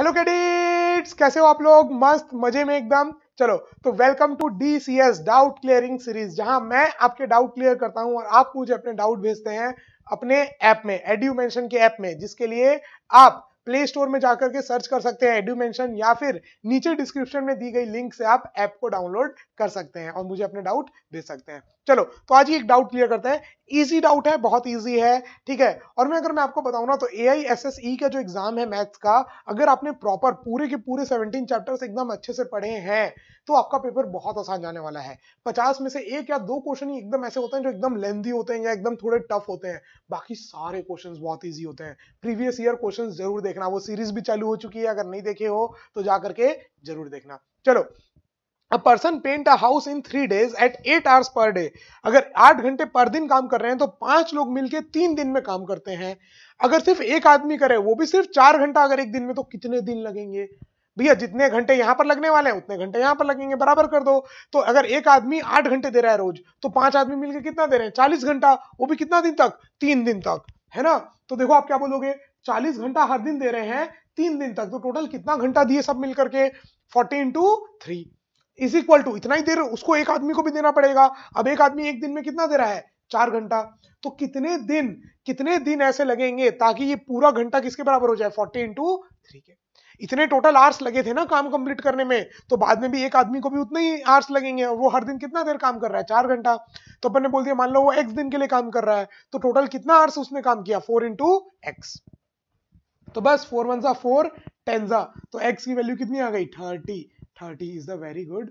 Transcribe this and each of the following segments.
hello cadets कैसे हो आप लोग मस्त मजे में एकदम चलो तो welcome to D C S doubt clearing series जहां मैं आपके डाउट क्लियर करता हूं और आप मुझे अपने डाउट भेजते हैं अपने ऐप में एड्यू मेंशन के ऐप में जिसके लिए आप प्ले स्टोर में जाकर के सर्च कर सकते हैं एड्यूमेंशन या फिर नीचे डिस्क्रिप्शन में दी गई लिंक से आप ऐप को डाउनलोड कर सकते हैं और मुझे अपने डाउट भेज सकते हैं चलो तो आज ये एक डाउट क्लियर करते हैं इजी डाउट है बहुत इजी है ठीक है और मैं अगर मैं आपको बताऊं ना तो ए आई एस एस ई का जो एग्जाम है मैथ्स का अगर आपने प्रॉपर पूरे के पूरे 17 चैप्टर्स एकदम अच्छे से पढ़े हैं तो आपका पेपर बहुत आसान जाने वाला है 50 में से एक या दो क्वेश्चन एकदम ऐसे होते हैं जो एकदम लेंदी होते हैं या एकदम थोड़े टफ होते हैं बाकी सारे क्वेश्चन बहुत ईजी होते हैं प्रीवियस ईयर क्वेश्चन जरूर देखना वो सीरीज भी चालू हो चुकी है अगर नहीं देखे हो तो जाकर के जरूर देखना चलो a person paint a house in three days at eight hours per day अगर आठ घंटे पर दिन काम कर रहे हैं तो पांच लोग मिलकर तीन दिन में काम करते हैं अगर सिर्फ एक आदमी करे वो भी सिर्फ चार घंटा अगर एक दिन में तो कितने दिन लगेंगे भैया जितने घंटे यहां पर लगने वाले हैं उतने घंटे यहां पर लगेंगे बराबर कर दो तो अगर एक आदमी आठ घंटे दे रहा है रोज तो पांच आदमी मिलकर कितना दे रहे हैं चालीस घंटा वो भी कितना दिन तक तीन दिन तक है ना तो देखो आप क्या बोलोगे चालीस घंटा हर दिन दे रहे हैं तीन दिन तक तो टोटल कितना घंटा दिए सब मिलकर के forty two three is equal to इतना ही दे रहे उसको एक आदमी को भी देना पड़ेगा अब एक आदमी एक दिन में कितना दे रहा है चार घंटा तो कितने दिन कितने दिन ऐसे लगेंगे ताकि ये पूरा घंटा किसके बराबर हो जाए फोर्टी इंटू थ्री के इतने टोटल आर्स लगे थे ना काम कंप्लीट करने में तो बाद में भी एक आदमी को भी उतने ही आर्स लगेंगे वो हर दिन कितना देर काम कर रहा है चार घंटा तो अपन ने बोल दिया मान लो वो एक्स दिन के लिए काम कर रहा है तो टोटल कितना आर्स उसने काम किया फोर इंटू एक्स तो बस फोर वन सा फोर टेन सा तो एक्स की वैल्यू कितनी आ गई thirty thirty is the very good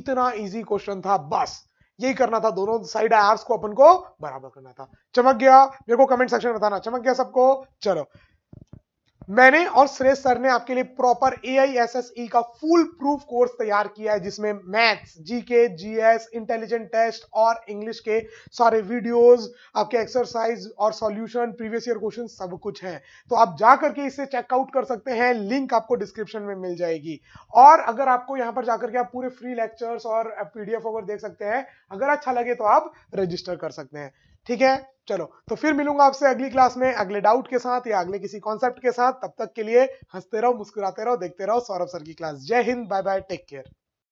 इतना इजी क्वेश्चन था बस यही करना था दोनों साइड आर्स को अपन को बराबर करना था चमक गया मेरे को कमेंट सेक्शन में बताना चमक गया सबको चलो मैंने और श्रेष्ठ सर ने आपके लिए प्रॉपर ए आई का फुल प्रूफ कोर्स तैयार किया है जिसमें maths GK GS intelligent test और इंग्लिश के सारे वीडियोस आपके एक्सरसाइज और सॉल्यूशन प्रीवियस ईयर क्वेश्चन सब कुछ है तो आप जा करके इसे चेकआउट कर सकते हैं लिंक आपको डिस्क्रिप्शन में मिल जाएगी और अगर आपको यहाँ पर जाकर के आप पूरे फ्री लेक्चर्स और पीडीएफ अगर देख सकते हैं अगर अच्छा लगे तो आप रजिस्टर कर सकते हैं ठीक है चलो तो फिर मिलूंगा आपसे अगली क्लास में अगले डाउट के साथ या अगले किसी कॉन्सेप्ट के साथ तब तक के लिए हंसते रहो मुस्कुराते रहो देखते रहो सौरभ सर की क्लास जय हिंद बाय बाय टेक केयर